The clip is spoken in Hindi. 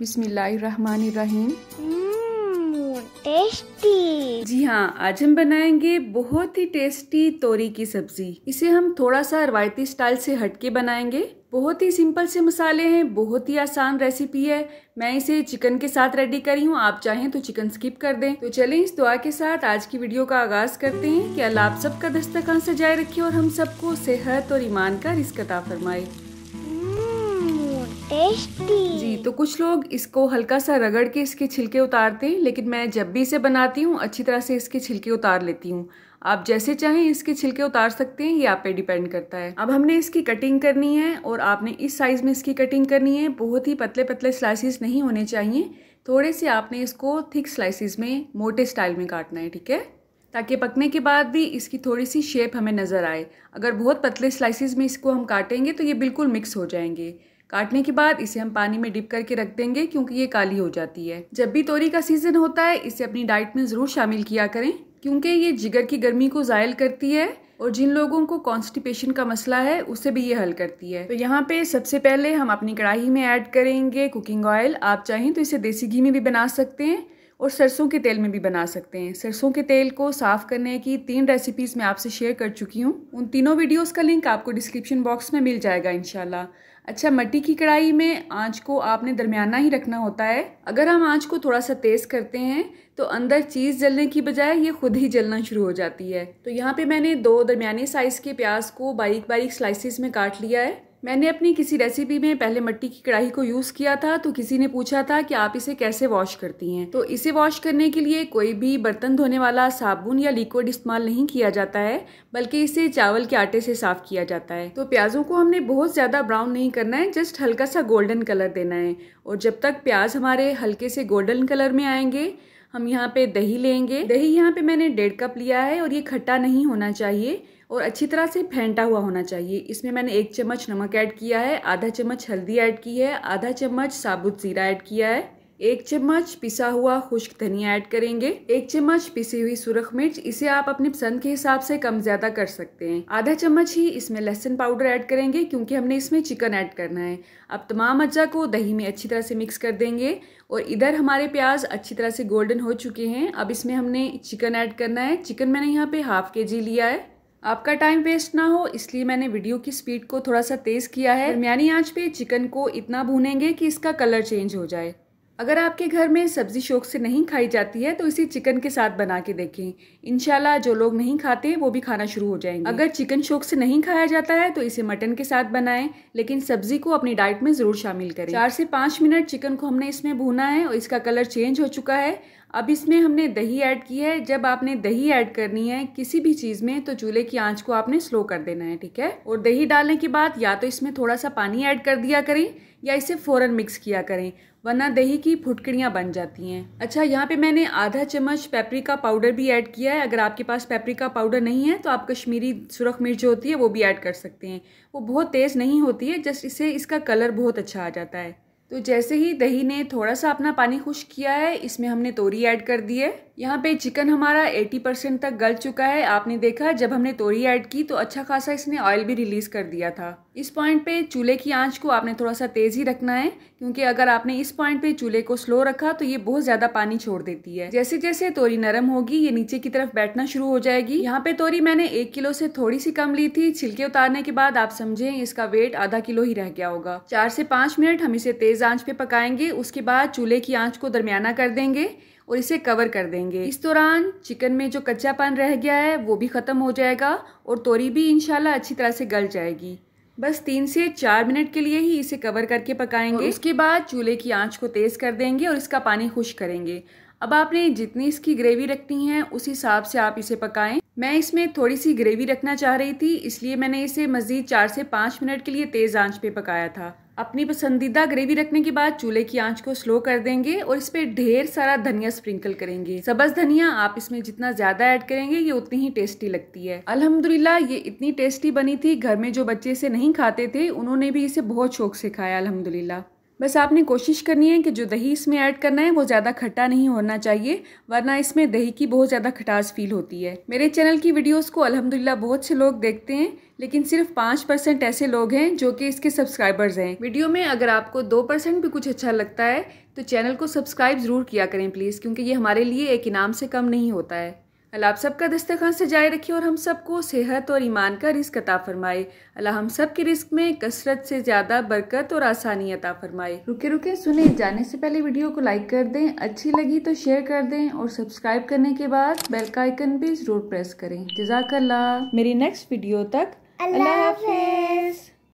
बिस्मिल्लाहिर्रहमानिर्रहीम टेस्टी हम्म, जी हाँ आज हम बनाएंगे बहुत ही टेस्टी तोरी की सब्जी इसे हम थोड़ा सा रवायती स्टाइल से हटके बनाएंगे बहुत ही सिंपल से मसाले हैं बहुत ही आसान रेसिपी है मैं इसे चिकन के साथ रेडी करी हूँ आप चाहें तो चिकन स्किप कर दें तो चलें इस दुआ के साथ आज की वीडियो का आगाज करते हैं कि अल्लाह आप सबका दस्तखान सजाए रखे और हम सबको सेहत और ईमान का रिस्कता फरमाए टेस्टी जी तो कुछ लोग इसको हल्का सा रगड़ के इसके छिलके उतारते हैं लेकिन मैं जब भी इसे बनाती हूँ अच्छी तरह से इसके छिलके उतार लेती हूँ आप जैसे चाहें इसके छिलके उतार सकते हैं ये आप पे डिपेंड करता है अब हमने इसकी कटिंग करनी है और आपने इस साइज़ में इसकी कटिंग करनी है बहुत ही पतले पतले स्लाइसिस नहीं होने चाहिए थोड़े से आपने इसको थिक स्लाइसिस में मोटे स्टाइल में काटना है ठीक है ताकि पकने के बाद भी इसकी थोड़ी सी शेप हमें नज़र आए अगर बहुत पतले स्लाइसिस में इसको हम काटेंगे तो ये बिल्कुल मिक्स हो जाएंगे काटने के बाद इसे हम पानी में डिप करके रख देंगे क्योंकि ये काली हो जाती है जब भी तोरी का सीज़न होता है इसे अपनी डाइट में ज़रूर शामिल किया करें क्योंकि ये जिगर की गर्मी को ज़ायल करती है और जिन लोगों को कॉन्स्टिपेशन का मसला है उसे भी ये हल करती है तो यहाँ पे सबसे पहले हम अपनी कढ़ाई में ऐड करेंगे कुकिंग ऑयल आप चाहें तो इसे देसी घी में भी बना सकते हैं और सरसों के तेल में भी बना सकते हैं सरसों के तेल को साफ़ करने की तीन रेसिपीज़ मैं आपसे शेयर कर चुकी हूँ उन तीनों वीडियोस का लिंक आपको डिस्क्रिप्शन बॉक्स में मिल जाएगा इन अच्छा मट्टी की कढ़ाई में आंच को आपने दरमियाना ही रखना होता है अगर हम आंच को थोड़ा सा तेज़ करते हैं तो अंदर चीज़ जलने की बजाय ये खुद ही जलना शुरू हो जाती है तो यहाँ पे मैंने दो दरमिया साइज़ के प्याज को बारीक बारीक स्लाइसिस में काट लिया है मैंने अपनी किसी रेसिपी में पहले मट्टी की कढ़ाई को यूज़ किया था तो किसी ने पूछा था कि आप इसे कैसे वॉश करती हैं तो इसे वॉश करने के लिए कोई भी बर्तन धोने वाला साबुन या लिक्विड इस्तेमाल नहीं किया जाता है बल्कि इसे चावल के आटे से साफ किया जाता है तो प्याजों को हमने बहुत ज़्यादा ब्राउन नहीं करना है जस्ट हल्का सा गोल्डन कलर देना है और जब तक प्याज हमारे हल्के से गोल्डन कलर में आएंगे हम यहाँ पे दही लेंगे दही यहाँ पे मैंने डेढ़ कप लिया है और ये खट्टा नहीं होना चाहिए और अच्छी तरह से फेंटा हुआ होना चाहिए इसमें मैंने एक चम्मच नमक ऐड किया है आधा चम्मच हल्दी ऐड की है आधा चम्मच साबुत ज़ीरा ऐड किया है एक चम्मच पिसा हुआ खुश्क धनिया ऐड करेंगे एक चम्मच पिसी हुई सुरख मिर्च इसे आप अपनी पसंद के हिसाब से कम ज्यादा कर सकते हैं आधा चम्मच ही इसमें लहसुन पाउडर ऐड करेंगे क्योंकि हमने इसमें चिकन ऐड करना है अब तमाम अज्जा को दही में अच्छी तरह से मिक्स कर देंगे और इधर हमारे प्याज अच्छी तरह से गोल्डन हो चुके हैं अब इसमें हमने चिकन ऐड करना है चिकन मैंने यहाँ पे हाफ के जी लिया है आपका टाइम वेस्ट ना हो इसलिए मैंने वीडियो की स्पीड को थोड़ा सा तेज़ किया है दरमियानी आँच पे चिकन को इतना भूनेंगे कि इसका कलर चेंज हो जाए अगर आपके घर में सब्ज़ी शौक से नहीं खाई जाती है तो इसे चिकन के साथ बना के देखें इनशाला जो लोग नहीं खाते वो भी खाना शुरू हो जाएंगे अगर चिकन शौक से नहीं खाया जाता है तो इसे मटन के साथ बनाएं लेकिन सब्ज़ी को अपनी डाइट में ज़रूर शामिल करें चार से पाँच मिनट चिकन को हमने इसमें भूना है और इसका कलर चेंज हो चुका है अब इसमें हमने दही ऐड की है जब आपने दही ऐड करनी है किसी भी चीज़ में तो चूल्हे की आंच को आपने स्लो कर देना है ठीक है और दही डालने के बाद या तो इसमें थोड़ा सा पानी ऐड कर दिया करें या इसे फ़ौरन मिक्स किया करें वरना दही की फुटकड़ियाँ बन जाती हैं अच्छा यहाँ पे मैंने आधा चम्मच पेपरिका पाउडर भी ऐड किया है अगर आपके पास पेपरिका पाउडर नहीं है तो आप कश्मीरी सुरख मिर्च होती है वो भी ऐड कर सकते हैं वो बहुत तेज़ नहीं होती है जस्ट इसे इसका कलर बहुत अच्छा आ जाता है तो जैसे ही दही ने थोड़ा सा अपना पानी खुश किया है इसमें हमने तोरी ऐड कर दी है यहाँ पे चिकन हमारा 80 परसेंट तक गल चुका है आपने देखा जब हमने तोरी ऐड की तो अच्छा खासा इसने ऑयल भी रिलीज़ कर दिया था इस पॉइंट पे चूल्हे की आंच को आपने थोड़ा सा तेज़ ही रखना है क्योंकि अगर आपने इस पॉइंट पे चूल्हे को स्लो रखा तो ये बहुत ज़्यादा पानी छोड़ देती है जैसे जैसे तोरी नरम होगी ये नीचे की तरफ बैठना शुरू हो जाएगी यहाँ पे तोरी मैंने एक किलो से थोड़ी सी कम ली थी छिलके उतारने के बाद आप समझे इसका वेट आधा किलो ही रह गया होगा चार से पाँच मिनट हम इसे तेज़ आँच पे पकाएंगे उसके बाद चूल्हे की आँच को दरमियाना कर देंगे और इसे कवर कर देंगे इस दौरान चिकन में जो कच्चापन रह गया है वो भी ख़त्म हो जाएगा और तोरी भी इनशाला अच्छी तरह से गल जाएगी बस तीन से चार मिनट के लिए ही इसे कवर करके पकाएंगे उसके बाद चूल्हे की आंच को तेज़ कर देंगे और इसका पानी खुश करेंगे अब आपने जितनी इसकी ग्रेवी रखनी है उस हिसाब से आप इसे पकाएं मैं इसमें थोड़ी सी ग्रेवी रखना चाह रही थी इसलिए मैंने इसे मज़ीद चार से पाँच मिनट के लिए तेज़ आंच पे पकाया था अपनी पसंदीदा ग्रेवी रखने के बाद चूल्हे की आंच को स्लो कर देंगे और इस पर ढेर सारा धनिया स्प्रिंकल करेंगे सबस धनिया आप इसमें जितना ज्यादा ऐड करेंगे ये उतनी ही टेस्टी लगती है अल्हम्दुलिल्लाह ये इतनी टेस्टी बनी थी घर में जो बच्चे इसे नहीं खाते थे उन्होंने भी इसे बहुत शौक से खाया अलहमदिल्ला बस आपने कोशिश करनी है कि जो दही इसमें ऐड करना है वो ज़्यादा खट्टा नहीं होना चाहिए वरना इसमें दही की बहुत ज़्यादा खटास फील होती है मेरे चैनल की वीडियोस को अल्हम्दुलिल्लाह बहुत से लोग देखते हैं लेकिन सिर्फ पाँच परसेंट ऐसे लोग हैं जो कि इसके सब्सक्राइबर्स हैं वीडियो में अगर आपको दो परसेंट भी कुछ अच्छा लगता है तो चैनल को सब्सक्राइब ज़रूर किया करें प्लीज़ क्योंकि ये हमारे लिए एक इनाम से कम नहीं होता है अल्लाह आप सबका दस्तखान से जाए रखिए और हम सबको सेहत और ईमान का रिस्क अता फरमाए अल्लाह हम सब के रिस्क में कसरत से ज़्यादा बरकत और आसानी अता फरमाए रुके रुके सुने जाने से पहले वीडियो को लाइक कर दें अच्छी लगी तो शेयर कर दें और सब्सक्राइब करने के बाद बेल का आइकन भी ज़रूर प्रेस करें जजाकल्ला मेरी नेक्स्ट वीडियो तक I love Eleven.